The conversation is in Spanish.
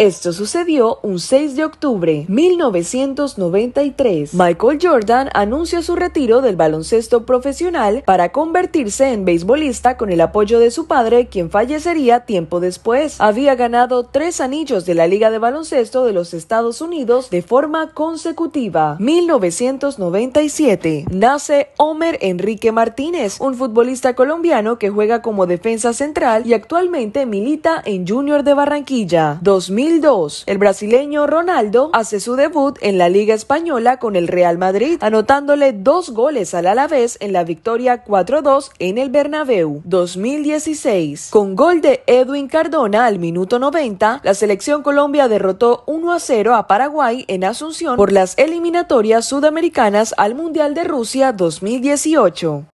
Esto sucedió un 6 de octubre 1993. Michael Jordan anuncia su retiro del baloncesto profesional para convertirse en beisbolista con el apoyo de su padre, quien fallecería tiempo después. Había ganado tres anillos de la Liga de Baloncesto de los Estados Unidos de forma consecutiva. 1997. Nace Homer Enrique Martínez, un futbolista colombiano que juega como defensa central y actualmente milita en Junior de Barranquilla. 2000 2002. El brasileño Ronaldo hace su debut en la Liga Española con el Real Madrid, anotándole dos goles al vez en la victoria 4-2 en el Bernabéu. 2016. Con gol de Edwin Cardona al minuto 90, la selección Colombia derrotó 1-0 a Paraguay en Asunción por las eliminatorias sudamericanas al Mundial de Rusia 2018.